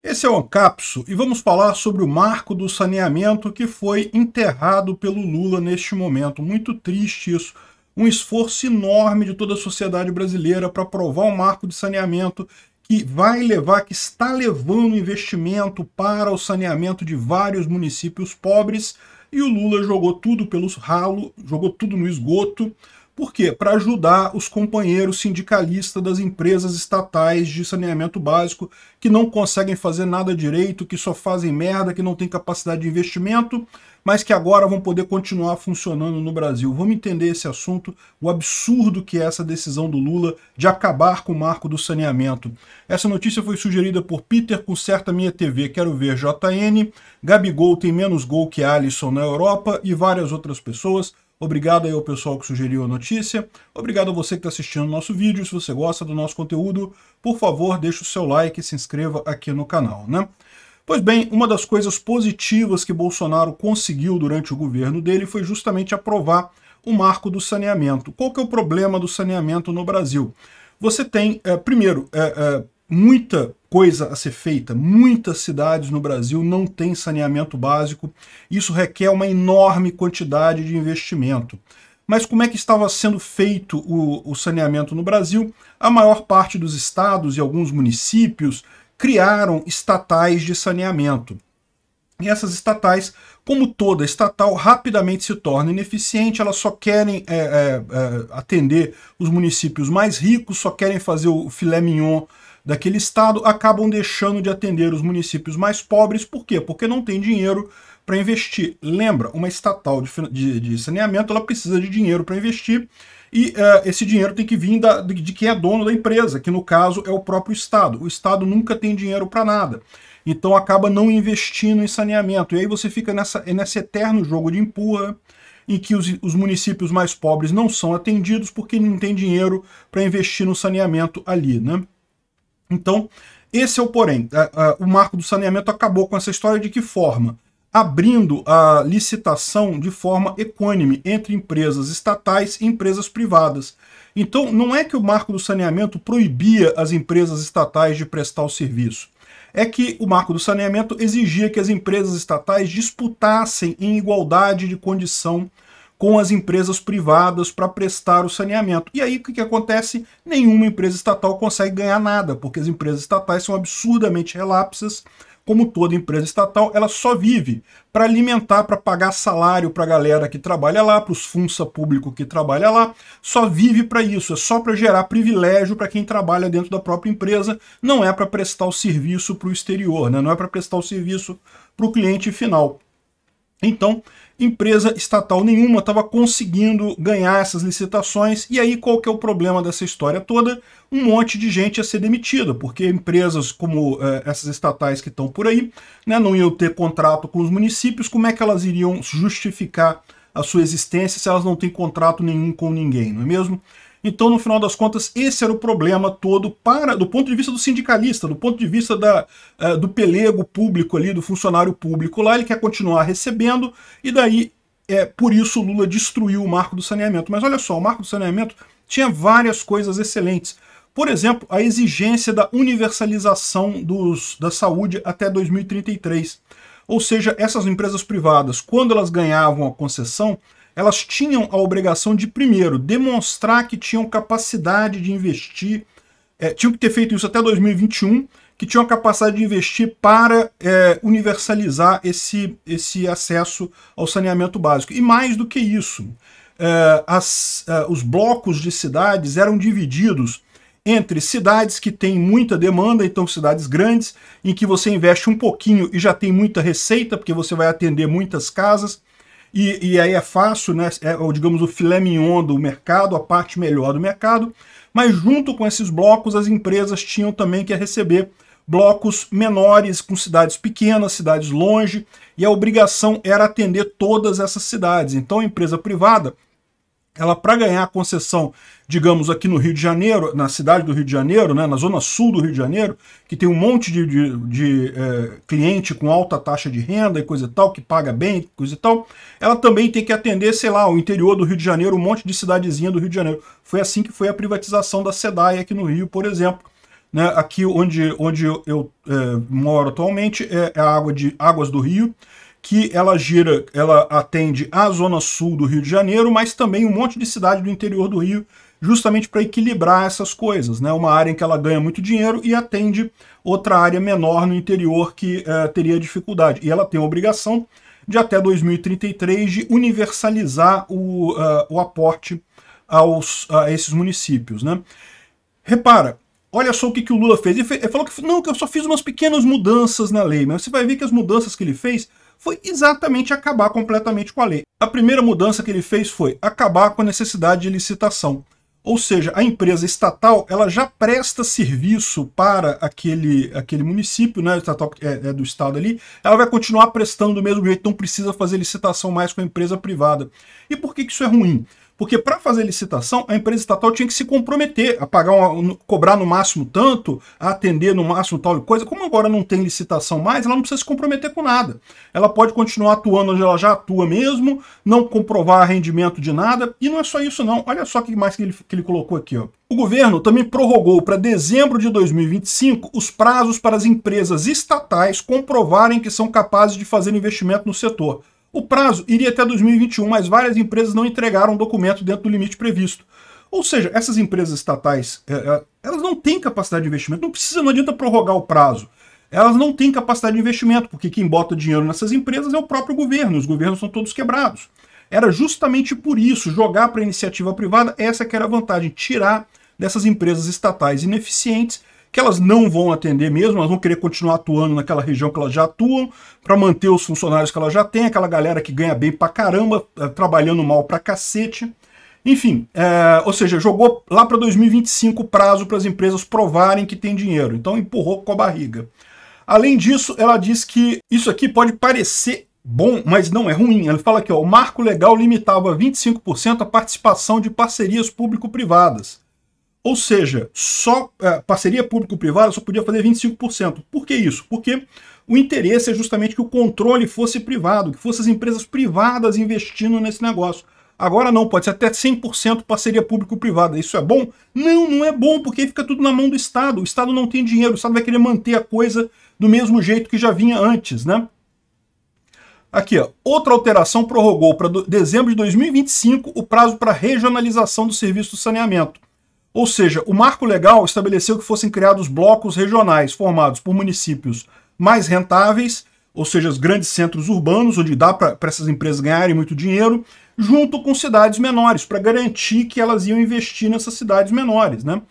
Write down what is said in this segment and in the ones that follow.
Esse é o Ancapso e vamos falar sobre o marco do saneamento que foi enterrado pelo Lula neste momento. Muito triste isso. Um esforço enorme de toda a sociedade brasileira para aprovar o um marco de saneamento que vai levar, que está levando investimento para o saneamento de vários municípios pobres. E o Lula jogou tudo pelo ralo, jogou tudo no esgoto, por quê? Para ajudar os companheiros sindicalistas das empresas estatais de saneamento básico que não conseguem fazer nada direito, que só fazem merda, que não tem capacidade de investimento, mas que agora vão poder continuar funcionando no Brasil. Vamos entender esse assunto, o absurdo que é essa decisão do Lula de acabar com o marco do saneamento. Essa notícia foi sugerida por Peter com certa Minha TV, Quero Ver JN, Gabigol tem menos gol que Alisson na Europa e várias outras pessoas. Obrigado aí ao pessoal que sugeriu a notícia. Obrigado a você que está assistindo o nosso vídeo. Se você gosta do nosso conteúdo, por favor, deixe o seu like e se inscreva aqui no canal, né? Pois bem, uma das coisas positivas que Bolsonaro conseguiu durante o governo dele foi justamente aprovar o marco do saneamento. Qual que é o problema do saneamento no Brasil? Você tem, é, primeiro, é, é, muita coisa a ser feita. Muitas cidades no Brasil não têm saneamento básico. Isso requer uma enorme quantidade de investimento. Mas como é que estava sendo feito o, o saneamento no Brasil? A maior parte dos estados e alguns municípios criaram estatais de saneamento. E essas estatais, como toda estatal, rapidamente se torna ineficiente, elas só querem é, é, é, atender os municípios mais ricos, só querem fazer o filé mignon daquele estado acabam deixando de atender os municípios mais pobres. Por quê? Porque não tem dinheiro para investir. Lembra, uma estatal de, de, de, saneamento ela precisa de dinheiro para investir e uh, esse dinheiro tem que vir da, de, de, quem é dono da empresa, que no caso é o próprio Estado. O Estado nunca tem dinheiro para nada. Então acaba não investindo em saneamento. E aí você fica nessa, nesse eterno jogo de empurra, em que os, os municípios mais pobres não são atendidos porque não tem dinheiro para investir no saneamento ali. Né? Então, esse é o porém. É, é, o marco do saneamento acabou com essa história de que forma? Abrindo a licitação de forma equânime entre empresas estatais e empresas privadas. Então, não é que o marco do saneamento proibia as empresas estatais de prestar o serviço. É que o marco do saneamento exigia que as empresas estatais disputassem em igualdade de condição com as empresas privadas para prestar o saneamento. E aí o que, que acontece? Nenhuma empresa estatal consegue ganhar nada, porque as empresas estatais são absurdamente relapsas, como toda empresa estatal, ela só vive para alimentar, para pagar salário para a galera que trabalha lá, para os funça público que trabalha lá, só vive para isso, é só para gerar privilégio para quem trabalha dentro da própria empresa, não é para prestar o serviço para o exterior, né? não é para prestar o serviço para o cliente final. Então, empresa estatal nenhuma estava conseguindo ganhar essas licitações. E aí qual que é o problema dessa história toda? Um monte de gente ia ser demitida, porque empresas como eh, essas estatais que estão por aí né, não iam ter contrato com os municípios, como é que elas iriam justificar a sua existência se elas não têm contrato nenhum com ninguém, não é mesmo? Então, no final das contas, esse era o problema todo para do ponto de vista do sindicalista, do ponto de vista da, uh, do pelego público ali, do funcionário público lá, ele quer continuar recebendo, e daí é por isso Lula destruiu o marco do saneamento. Mas olha só, o marco do saneamento tinha várias coisas excelentes. Por exemplo, a exigência da universalização dos, da saúde até 2033. Ou seja, essas empresas privadas, quando elas ganhavam a concessão, elas tinham a obrigação de, primeiro, demonstrar que tinham capacidade de investir, é, tinham que ter feito isso até 2021, que tinham a capacidade de investir para é, universalizar esse, esse acesso ao saneamento básico. E mais do que isso, é, as, é, os blocos de cidades eram divididos entre cidades que têm muita demanda, então cidades grandes, em que você investe um pouquinho e já tem muita receita, porque você vai atender muitas casas, e, e aí é fácil, né? É, digamos, o filé mignon do mercado, a parte melhor do mercado. Mas junto com esses blocos, as empresas tinham também que receber blocos menores, com cidades pequenas, cidades longe, e a obrigação era atender todas essas cidades. Então a empresa privada ela para ganhar a concessão, digamos, aqui no Rio de Janeiro, na cidade do Rio de Janeiro, né, na zona sul do Rio de Janeiro, que tem um monte de, de, de é, cliente com alta taxa de renda e coisa e tal, que paga bem, coisa e tal, ela também tem que atender, sei lá, o interior do Rio de Janeiro, um monte de cidadezinha do Rio de Janeiro. Foi assim que foi a privatização da SEDAI aqui no Rio, por exemplo. Né, aqui onde, onde eu, é, moro atualmente é, é a água de Águas do Rio, que ela gira, ela atende a zona sul do Rio de Janeiro, mas também um monte de cidade do interior do Rio, justamente para equilibrar essas coisas, né? Uma área em que ela ganha muito dinheiro e atende outra área menor no interior que uh, teria dificuldade. E ela tem a obrigação de até 2033 de universalizar o, uh, o aporte aos, a esses municípios, né? Repara, olha só o que, que o Lula fez. Ele, fez, ele falou que não, que eu só fiz umas pequenas mudanças na lei, mas você vai ver que as mudanças que ele fez foi exatamente acabar completamente com a lei. A primeira mudança que ele fez foi acabar com a necessidade de licitação. Ou seja, a empresa estatal ela já presta serviço para aquele, aquele município, né, estatal, é, é do estado ali, ela vai continuar prestando do mesmo jeito, não precisa fazer licitação mais com a empresa privada. E por que, que isso é ruim? Porque para fazer licitação, a empresa estatal tinha que se comprometer a pagar uma, cobrar no máximo tanto, a atender no máximo tal coisa. Como agora não tem licitação mais, ela não precisa se comprometer com nada. Ela pode continuar atuando onde ela já atua mesmo, não comprovar rendimento de nada. E não é só isso não. Olha só o que mais que ele, que ele colocou aqui. Ó. O governo também prorrogou para dezembro de 2025 os prazos para as empresas estatais comprovarem que são capazes de fazer investimento no setor. O prazo iria até 2021, mas várias empresas não entregaram o documento dentro do limite previsto. Ou seja, essas empresas estatais, é, é, elas não têm capacidade de investimento, não precisa, não adianta prorrogar o prazo. Elas não têm capacidade de investimento, porque quem bota dinheiro nessas empresas é o próprio governo, os governos são todos quebrados. Era justamente por isso, jogar para a iniciativa privada, essa que era a vantagem, tirar dessas empresas estatais ineficientes que elas não vão atender mesmo, elas vão querer continuar atuando naquela região que elas já atuam, para manter os funcionários que elas já têm, aquela galera que ganha bem pra caramba, eh, trabalhando mal pra cacete. Enfim, é, ou seja, jogou lá para 2025 o prazo para as empresas provarem que tem dinheiro, então empurrou com a barriga. Além disso, ela diz que isso aqui pode parecer bom, mas não é ruim. Ela fala que o marco legal limitava 25% a participação de parcerias público-privadas. Ou seja, só é, parceria público-privada só podia fazer 25%. Por que isso? Porque o interesse é justamente que o controle fosse privado, que fossem as empresas privadas investindo nesse negócio. Agora não, pode ser até 100% parceria público-privada. Isso é bom? Não, não é bom, porque fica tudo na mão do Estado. O Estado não tem dinheiro, o Estado vai querer manter a coisa do mesmo jeito que já vinha antes, né? Aqui, ó. outra alteração prorrogou para dezembro de 2025 o prazo para regionalização do serviço do saneamento. Ou seja, o marco legal estabeleceu que fossem criados blocos regionais formados por municípios mais rentáveis, ou seja, os grandes centros urbanos, onde dá para essas empresas ganharem muito dinheiro, junto com cidades menores, para garantir que elas iam investir nessas cidades menores. Né?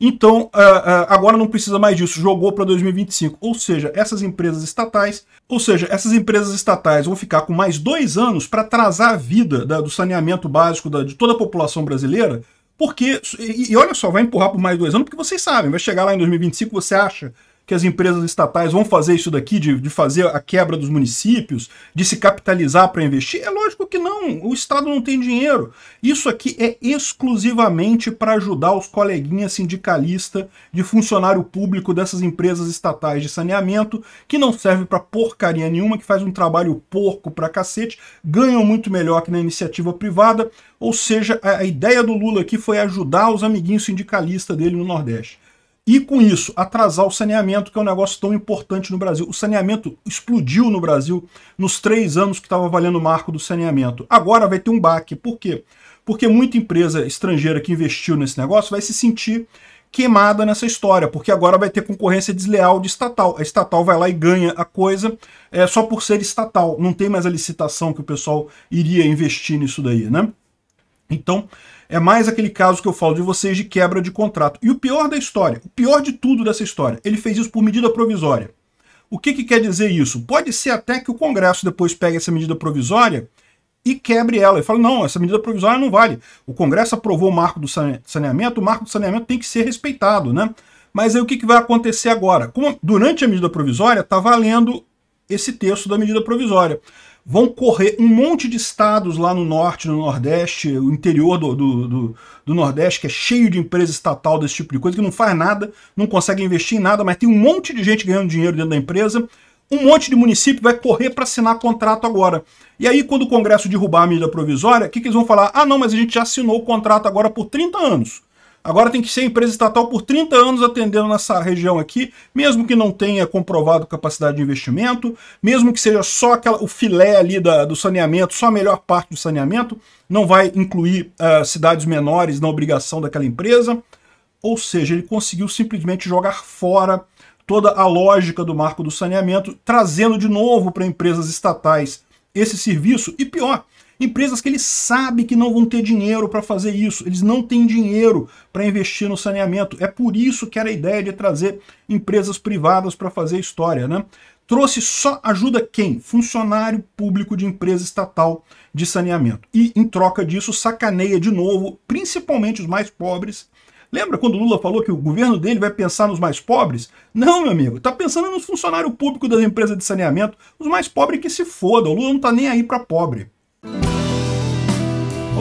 Então, uh, uh, agora não precisa mais disso, jogou para 2025. Ou seja, essas empresas estatais, ou seja, essas empresas estatais vão ficar com mais dois anos para atrasar a vida da, do saneamento básico da, de toda a população brasileira porque, e, e olha só, vai empurrar por mais dois anos, porque vocês sabem, vai chegar lá em 2025, você acha que as empresas estatais vão fazer isso daqui, de, de fazer a quebra dos municípios, de se capitalizar para investir? É lógico que não, o Estado não tem dinheiro. Isso aqui é exclusivamente para ajudar os coleguinhas sindicalistas de funcionário público dessas empresas estatais de saneamento, que não serve para porcaria nenhuma, que faz um trabalho porco para cacete, ganham muito melhor que na iniciativa privada, ou seja, a, a ideia do Lula aqui foi ajudar os amiguinhos sindicalistas dele no Nordeste e, com isso, atrasar o saneamento, que é um negócio tão importante no Brasil. O saneamento explodiu no Brasil nos três anos que estava valendo o marco do saneamento. Agora vai ter um baque. Por quê? Porque muita empresa estrangeira que investiu nesse negócio vai se sentir queimada nessa história, porque agora vai ter concorrência desleal de estatal. A estatal vai lá e ganha a coisa é, só por ser estatal. Não tem mais a licitação que o pessoal iria investir nisso daí, né? Então, é mais aquele caso que eu falo de vocês de quebra de contrato. E o pior da história, o pior de tudo dessa história, ele fez isso por medida provisória. O que, que quer dizer isso? Pode ser até que o Congresso depois pegue essa medida provisória e quebre ela. E fala, não, essa medida provisória não vale. O Congresso aprovou o marco do saneamento, o marco do saneamento tem que ser respeitado, né? Mas aí o que, que vai acontecer agora? Como durante a medida provisória está valendo esse texto da medida provisória. Vão correr um monte de estados lá no norte, no nordeste, o interior do, do, do, do nordeste, que é cheio de empresa estatal desse tipo de coisa, que não faz nada, não consegue investir em nada, mas tem um monte de gente ganhando dinheiro dentro da empresa. Um monte de município vai correr para assinar contrato agora. E aí, quando o Congresso derrubar a medida provisória, o que, que eles vão falar? Ah, não, mas a gente já assinou o contrato agora por 30 anos. Agora tem que ser empresa estatal por 30 anos atendendo nessa região aqui, mesmo que não tenha comprovado capacidade de investimento, mesmo que seja só aquela, o filé ali da, do saneamento, só a melhor parte do saneamento, não vai incluir uh, cidades menores na obrigação daquela empresa. Ou seja, ele conseguiu simplesmente jogar fora toda a lógica do marco do saneamento, trazendo de novo para empresas estatais esse serviço. E pior, Empresas que ele sabe que não vão ter dinheiro para fazer isso, eles não têm dinheiro para investir no saneamento. É por isso que era a ideia de trazer empresas privadas para fazer história, né? Trouxe só ajuda quem? Funcionário público de empresa estatal de saneamento. E, em troca disso, sacaneia de novo, principalmente os mais pobres, Lembra quando o Lula falou que o governo dele vai pensar nos mais pobres? Não, meu amigo, tá pensando nos funcionários públicos das empresas de saneamento, os mais pobres que se fodam. O Lula não tá nem aí para pobre.